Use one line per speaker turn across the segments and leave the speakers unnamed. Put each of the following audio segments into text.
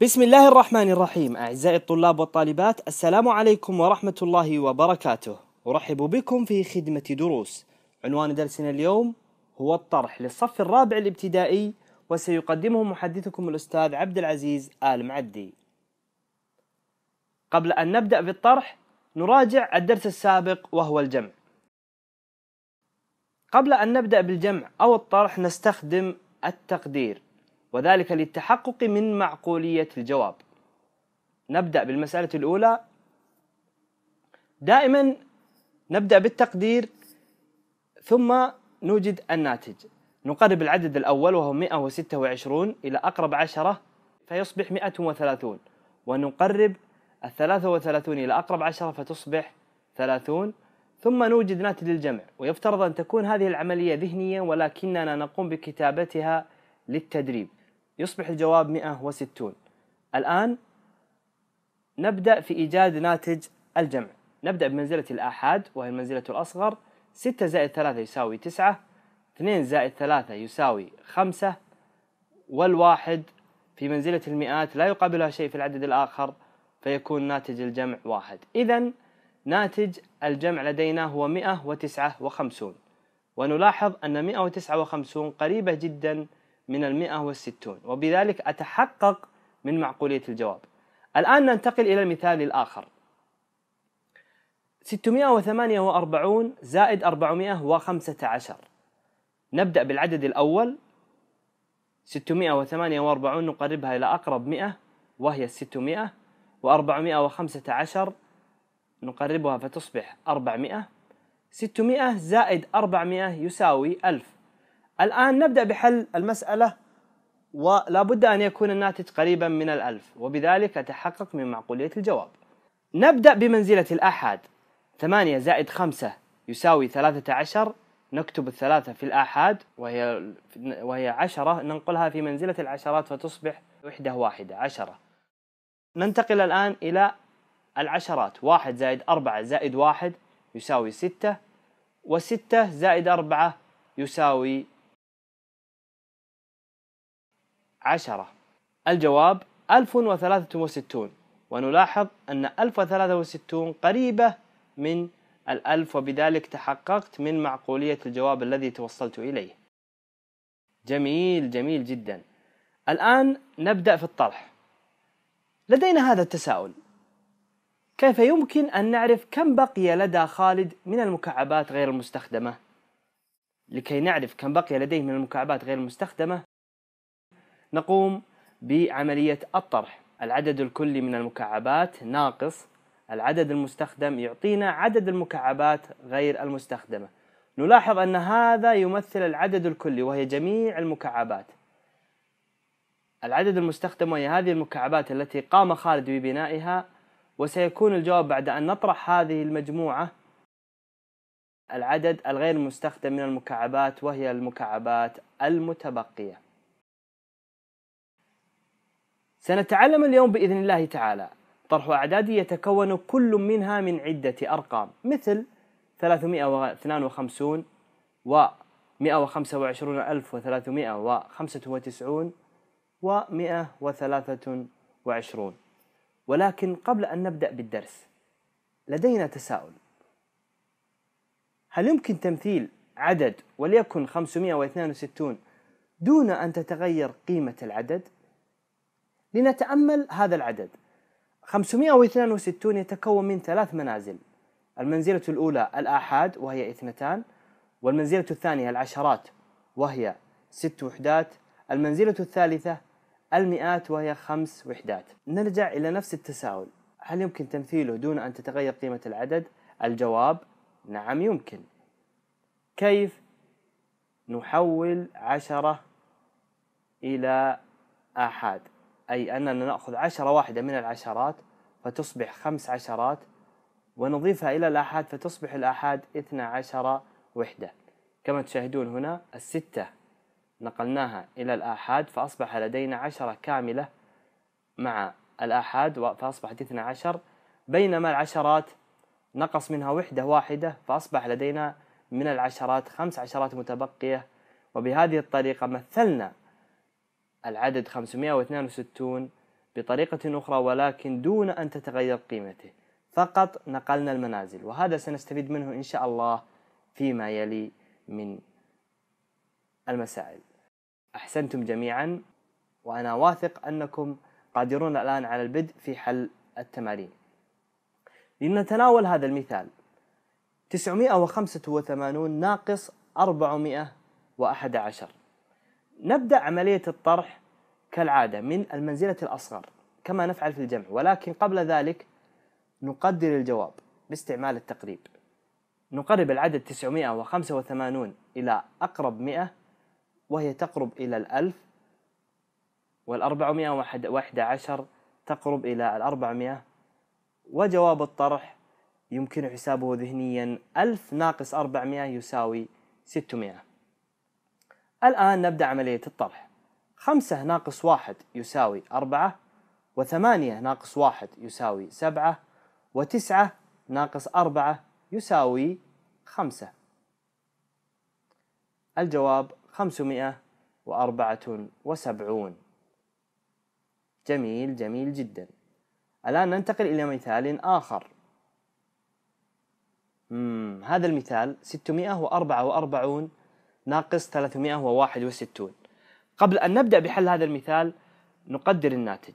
بسم الله الرحمن الرحيم أعزائي الطلاب والطالبات السلام عليكم ورحمة الله وبركاته أرحب بكم في خدمة دروس عنوان درسنا اليوم هو الطرح للصف الرابع الابتدائي وسيقدمه محدثكم الأستاذ عبد العزيز آل معدي قبل أن نبدأ في الطرح نراجع الدرس السابق وهو الجمع قبل أن نبدأ بالجمع أو الطرح نستخدم التقدير وذلك للتحقق من معقولية الجواب نبدأ بالمسألة الأولى دائما نبدأ بالتقدير ثم نوجد الناتج نقرب العدد الأول وهو 126 إلى أقرب عشرة فيصبح 130 ونقرب الثلاثة وثلاثون إلى أقرب عشرة فتصبح ثلاثون ثم نوجد ناتج للجمع ويفترض أن تكون هذه العملية ذهنية ولكننا نقوم بكتابتها للتدريب يصبح الجواب 160 الآن نبدأ في إيجاد ناتج الجمع نبدأ بمنزلة الآحاد وهي المنزلة الأصغر 6 زائد 3 يساوي 9 2 زائد 3 يساوي 5 والواحد في منزلة المئات لا يقابلها شيء في العدد الآخر فيكون ناتج الجمع واحد إذا ناتج الجمع لدينا هو 159 ونلاحظ أن 159 قريبة جدا من ال 160 وبذلك أتحقق من معقولية الجواب الآن ننتقل إلى المثال الآخر 648 زائد 415 نبدأ بالعدد الأول 648 نقربها إلى أقرب 100 وهي 600 و415 نقربها فتصبح 400 600 زائد 400 يساوي 1000 الآن نبدأ بحل المسألة ولا بد أن يكون الناتج قريبا من الألف وبذلك أتحقق من معقولية الجواب نبدأ بمنزلة الآحاد 8 زائد 5 يساوي 13 نكتب الثلاثة في الآحاد وهي وهي عشرة ننقلها في منزلة العشرات فتصبح وحدة واحدة عشرة ننتقل الآن إلى العشرات واحد زائد أربعة زائد واحد يساوي ستة وستة زائد أربعة يساوي عشرة الجواب ألف وثلاثة وستون ونلاحظ أن ألف وثلاثة وستون قريبة من الألف وبذلك تحققت من معقولية الجواب الذي توصلت إليه جميل جميل جدا الآن نبدأ في الطرح لدينا هذا التساؤل كيف يمكن أن نعرف كم بقي لدى خالد من المكعبات غير المستخدمة؟ لكي نعرف كم بقي لديه من المكعبات غير المستخدمة نقوم بعملية الطرح العدد الكلي من المكعبات ناقص العدد المستخدم يعطينا عدد المكعبات غير المستخدمة نلاحظ أن هذا يمثل العدد الكلي وهي جميع المكعبات العدد المستخدم وهي هذه المكعبات التي قام خالد ببنائها وسيكون الجواب بعد أن نطرح هذه المجموعة العدد الغير مستخدم من المكعبات وهي المكعبات المتبقية سنتعلم اليوم بإذن الله تعالى طرح أعداد يتكون كل منها من عدة أرقام مثل 352 و 125395 و 123 ولكن قبل أن نبدأ بالدرس لدينا تساؤل هل يمكن تمثيل عدد وليكن 562 دون أن تتغير قيمة العدد؟ لنتأمل هذا العدد 562 يتكون من ثلاث منازل المنزلة الأولى الآحاد وهي اثنتان والمنزلة الثانية العشرات وهي ست وحدات المنزلة الثالثة المئات وهي خمس وحدات نرجع إلى نفس التساؤل هل يمكن تمثيله دون أن تتغير قيمة العدد؟ الجواب نعم يمكن كيف نحول عشرة إلى آحاد أي أننا نأخذ عشرة واحدة من العشرات فتصبح خمس عشرات ونضيفها إلى الآحاد فتصبح الآحاد اثنا عشر وحدة كما تشاهدون هنا الستة نقلناها إلى الآحاد فأصبح لدينا عشرة كاملة مع الآحاد فأصبحت اثنا عشر بينما العشرات نقص منها وحدة واحدة فأصبح لدينا من العشرات خمس عشرات متبقية وبهذه الطريقة مثلنا العدد 562 بطريقة أخرى ولكن دون أن تتغير قيمته فقط نقلنا المنازل وهذا سنستفيد منه إن شاء الله فيما يلي من المسائل أحسنتم جميعا وأنا واثق أنكم قادرون الآن على البدء في حل التمارين لنتناول هذا المثال 985 ناقص 411 نبدأ عملية الطرح كالعادة من المنزلة الأصغر كما نفعل في الجمع ولكن قبل ذلك نقدر الجواب باستعمال التقريب نقرب العدد 985 إلى أقرب 100 وهي تقرب إلى الألف والأربعمائة وأحد عشر تقرب إلى الأربعمائة وجواب الطرح يمكن حسابه ذهنيا ألف ناقص أربعمائة يساوي ستمائة الآن نبدأ عملية الطرح خمسة ناقص واحد يساوي أربعة وثمانية ناقص واحد يساوي سبعة وتسعة ناقص أربعة يساوي خمسة الجواب 574 جميل جميل جدا الآن ننتقل إلى مثال آخر مم. هذا المثال 644 ناقص 361 قبل أن نبدأ بحل هذا المثال نقدر الناتج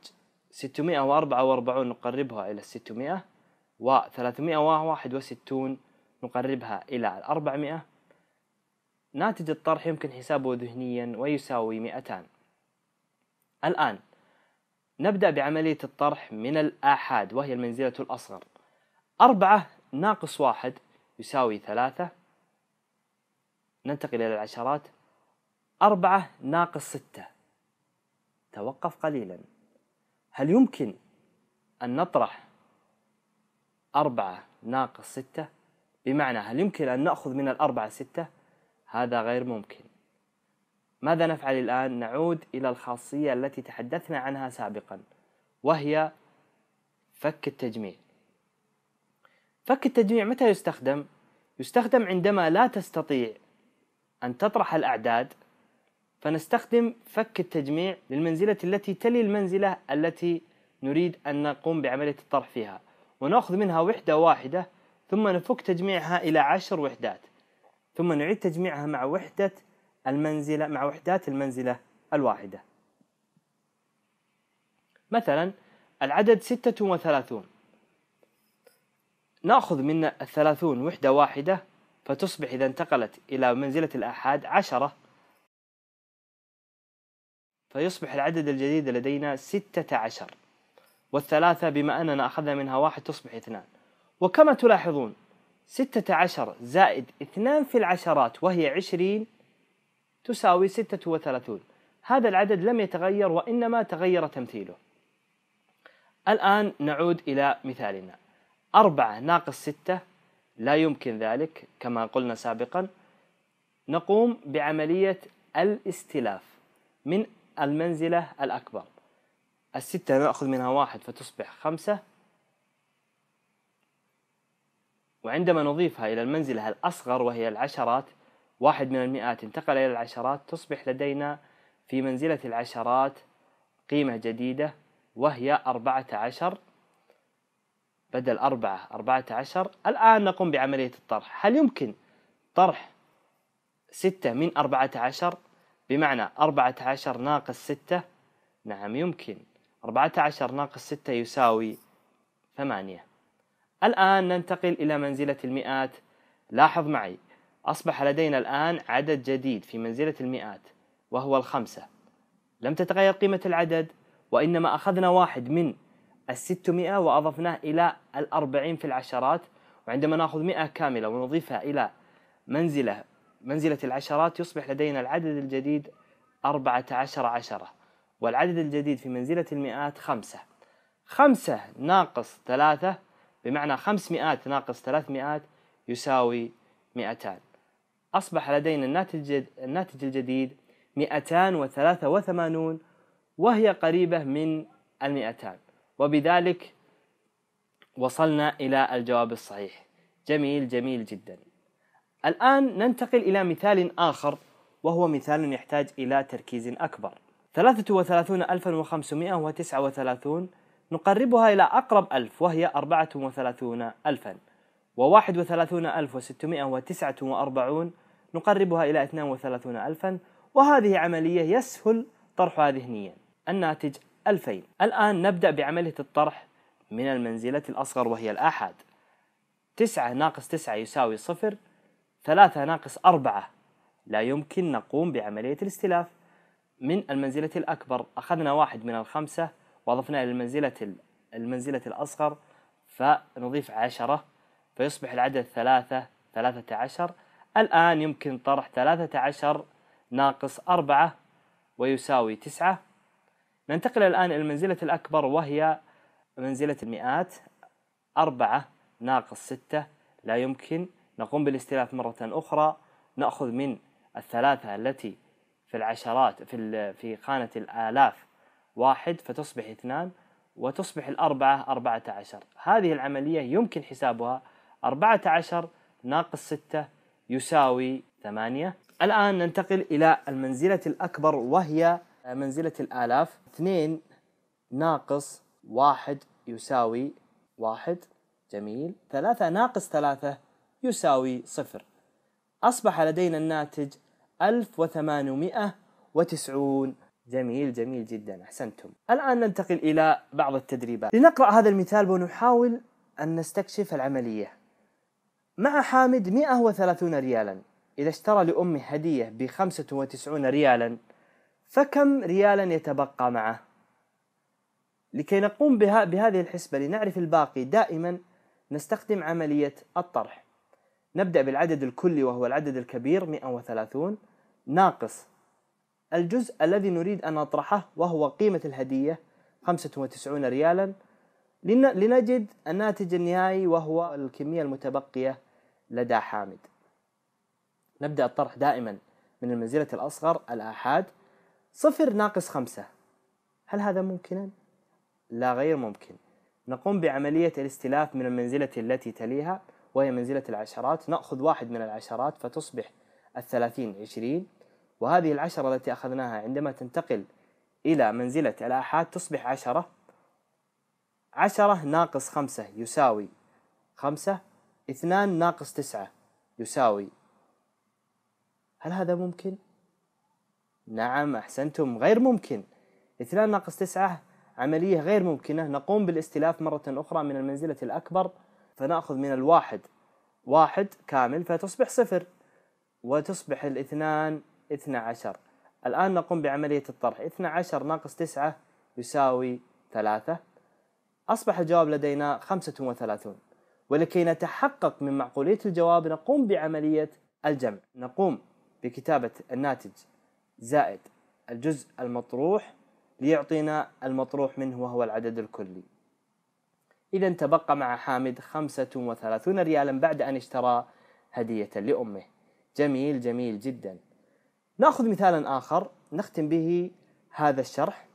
644 نقربها إلى 600 و 361 نقربها إلى 400 ناتج الطرح يمكن حسابه ذهنيا ويساوي 200 الآن نبدأ بعملية الطرح من الآحاد وهي المنزلة الأصغر أربعة ناقص واحد يساوي ثلاثة ننتقل إلى العشرات أربعة ناقص ستة توقف قليلا هل يمكن أن نطرح أربعة ناقص ستة بمعنى هل يمكن أن نأخذ من الأربعة ستة هذا غير ممكن ماذا نفعل الآن؟ نعود إلى الخاصية التي تحدثنا عنها سابقا وهي فك التجميع فك التجميع متى يستخدم؟ يستخدم عندما لا تستطيع أن تطرح الأعداد فنستخدم فك التجميع للمنزلة التي تلي المنزلة التي نريد أن نقوم بعملية الطرح فيها ونأخذ منها وحدة واحدة ثم نفك تجميعها إلى عشر وحدات ثم نعيد تجميعها مع وحدة المنزلة مع وحدات المنزلة الواحدة مثلا العدد ستة وثلاثون نأخذ من الثلاثون وحدة واحدة فتصبح إذا انتقلت إلى منزلة الآحاد عشرة فيصبح العدد الجديد لدينا ستة عشر والثلاثة بما أننا أخذنا منها واحد تصبح اثنان وكما تلاحظون ستة عشر زائد اثنان في العشرات وهي عشرين تساوي ستة وثلاثون هذا العدد لم يتغير وإنما تغير تمثيله الآن نعود إلى مثالنا أربعة ناقص ستة لا يمكن ذلك كما قلنا سابقا نقوم بعملية الاستلاف من المنزلة الأكبر الستة نأخذ منها واحد فتصبح خمسة وعندما نضيفها إلى المنزلة الأصغر وهي العشرات واحد من المئات انتقل إلى العشرات تصبح لدينا في منزلة العشرات قيمة جديدة وهي أربعة عشر بدل أربعة أربعة عشر الآن نقوم بعملية الطرح هل يمكن طرح ستة من أربعة عشر بمعنى أربعة عشر ناقص ستة نعم يمكن أربعة عشر ناقص ستة يساوي ثمانية الآن ننتقل إلى منزلة المئات لاحظ معي أصبح لدينا الآن عدد جديد في منزلة المئات وهو الخمسة لم تتغير قيمة العدد وإنما أخذنا واحد من الستمائة وأضفناه إلى الأربعين في العشرات وعندما نأخذ مئة كاملة ونضيفها إلى منزلة منزلة العشرات يصبح لدينا العدد الجديد أربعة عشر عشرة والعدد الجديد في منزلة المئات خمسة خمسة ناقص ثلاثة بمعنى 500 ناقص 300 يساوي 200 أصبح لدينا الناتج, الناتج الجديد 283 وهي قريبة من ال 200 وبذلك وصلنا إلى الجواب الصحيح جميل جميل جدا الآن ننتقل إلى مثال آخر وهو مثال يحتاج إلى تركيز أكبر 33539 نقربها إلى أقرب ألف وهي أربعة وثلاثون ألفا وواحد وثلاثون ألف وستمائة وتسعة وأربعون نقربها إلى اثنان وثلاثون ألفا وهذه عملية يسهل طرحها ذهنيا الناتج ألفين الآن نبدأ بعملية الطرح من المنزلة الأصغر وهي الآحاد تسعة ناقص تسعة يساوي صفر ثلاثة ناقص أربعة لا يمكن نقوم بعملية الاستلاف من المنزلة الأكبر أخذنا واحد من الخمسة واضفنا الى للمنزلة المنزلة الأصغر فنضيف عشرة فيصبح العدد ثلاثة ثلاثة عشر الآن يمكن طرح ثلاثة عشر ناقص أربعة ويساوي تسعة ننتقل الآن إلى المنزلة الأكبر وهي منزلة المئات أربعة ناقص ستة لا يمكن نقوم بالاستلاف مرة أخرى نأخذ من الثلاثة التي في العشرات في في خانة الآلاف واحد فتصبح اثنان وتصبح الأربعة أربعة عشر هذه العملية يمكن حسابها أربعة عشر ناقص ستة يساوي ثمانية الآن ننتقل إلى المنزلة الأكبر وهي منزلة الآلاف اثنين ناقص واحد يساوي واحد جميل ثلاثة ناقص ثلاثة يساوي صفر أصبح لدينا الناتج ألف وثمانمائة وتسعون جميل جميل جدا احسنتم الان ننتقل الى بعض التدريبات لنقرا هذا المثال ونحاول ان نستكشف العمليه مع حامد 130 ريالا اذا اشترى لامه هديه ب 95 ريالا فكم ريالا يتبقى معه لكي نقوم بها بهذه الحسبه لنعرف الباقي دائما نستخدم عمليه الطرح نبدا بالعدد الكلي وهو العدد الكبير 130 ناقص الجزء الذي نريد أن نطرحه وهو قيمة الهدية 95 ريالا لنجد الناتج النهائي وهو الكمية المتبقية لدى حامد نبدأ الطرح دائما من المنزلة الأصغر الآحاد صفر ناقص خمسة هل هذا ممكنا؟ لا غير ممكن نقوم بعملية الاستلاف من المنزلة التي تليها وهي منزلة العشرات نأخذ واحد من العشرات فتصبح الثلاثين عشرين وهذه العشرة التي أخذناها عندما تنتقل إلى منزلة الآحاد تصبح عشرة عشرة ناقص خمسة يساوي خمسة اثنان ناقص تسعة يساوي هل هذا ممكن؟ نعم أحسنتم غير ممكن اثنان ناقص تسعة عملية غير ممكنة نقوم بالاستلاف مرة أخرى من المنزلة الأكبر فنأخذ من الواحد واحد كامل فتصبح صفر وتصبح الاثنان 12 الآن نقوم بعملية الطرح 12 ناقص 9 يساوي 3 أصبح الجواب لدينا 35 ولكي نتحقق من معقولية الجواب نقوم بعملية الجمع نقوم بكتابة الناتج زائد الجزء المطروح ليعطينا المطروح منه وهو العدد الكلي إذا تبقى مع حامد 35 ريالا بعد أن اشترى هدية لأمه جميل جميل جدا ناخذ مثالا آخر نختم به هذا الشرح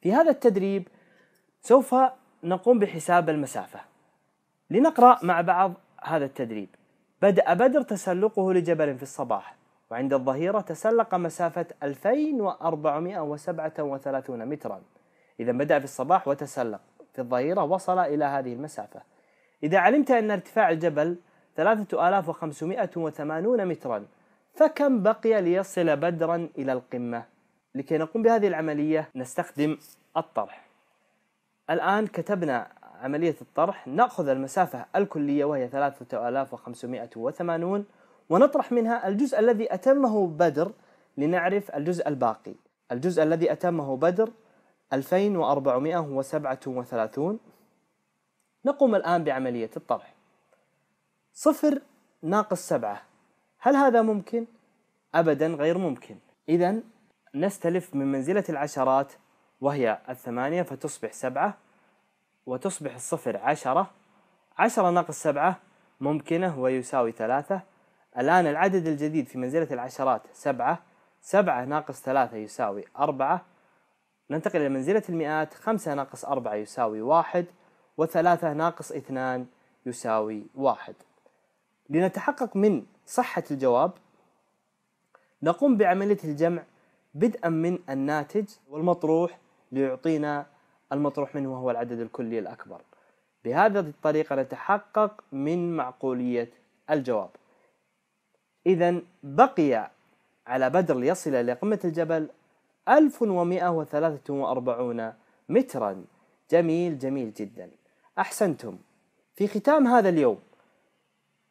في هذا التدريب سوف نقوم بحساب المسافة لنقرأ مع بعض هذا التدريب بدأ بدر تسلقه لجبل في الصباح وعند الظهيرة تسلق مسافة 2437 مترا إذا بدأ في الصباح وتسلق في الظهيرة وصل إلى هذه المسافة إذا علمت أن ارتفاع الجبل 3580 مترا فكم بقي ليصل بدرا إلى القمة لكي نقوم بهذه العملية نستخدم الطرح الآن كتبنا عملية الطرح نأخذ المسافة الكلية وهي 3580 ونطرح منها الجزء الذي أتمه بدر لنعرف الجزء الباقي الجزء الذي أتمه بدر 2437 نقوم الآن بعملية الطرح صفر ناقص سبعة هل هذا ممكن؟ أبدا غير ممكن إذا نستلف من منزلة العشرات وهي الثمانية فتصبح سبعة وتصبح الصفر عشرة عشرة ناقص سبعة ممكنة ويساوي ثلاثة الآن العدد الجديد في منزلة العشرات سبعة سبعة ناقص ثلاثة يساوي أربعة ننتقل إلى منزلة المئات خمسة ناقص أربعة يساوي واحد وثلاثة ناقص اثنان يساوي واحد لنتحقق من صحة الجواب نقوم بعملية الجمع بدءا من الناتج والمطروح ليعطينا المطروح منه وهو العدد الكلي الأكبر بهذه الطريقة نتحقق من معقولية الجواب إذا بقي على بدر ليصل إلى قمة الجبل 1143 مترا جميل جميل جدا أحسنتم في ختام هذا اليوم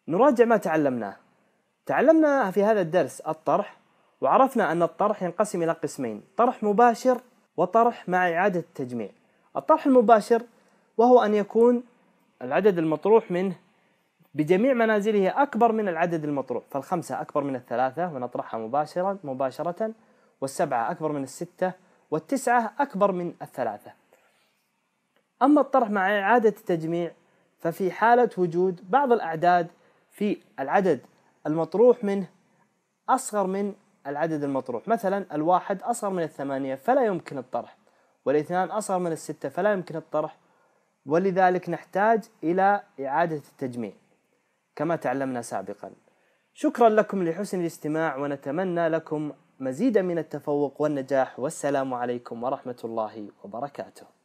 نراجع ما تعلمناه تعلمنا في هذا الدرس الطرح وعرفنا أن الطرح ينقسم إلى قسمين طرح مباشر وطرح مع إعادة التجميع الطرح المباشر وهو أن يكون العدد المطروح منه بجميع منازله أكبر من العدد المطروح فالخمسة أكبر من الثلاثة ونطرحها مباشرة مباشرة والسبعة أكبر من الستة والتسعة أكبر من الثلاثة أما الطرح مع إعادة التجميع ففي حالة وجود بعض الأعداد في العدد المطروح منه أصغر من العدد المطروح مثلا الواحد أصغر من الثمانية فلا يمكن الطرح والاثنان أصغر من الستة فلا يمكن الطرح ولذلك نحتاج إلى إعادة التجميع كما تعلمنا سابقا شكرا لكم لحسن الاستماع ونتمنى لكم مزيدا من التفوق والنجاح والسلام عليكم ورحمة الله وبركاته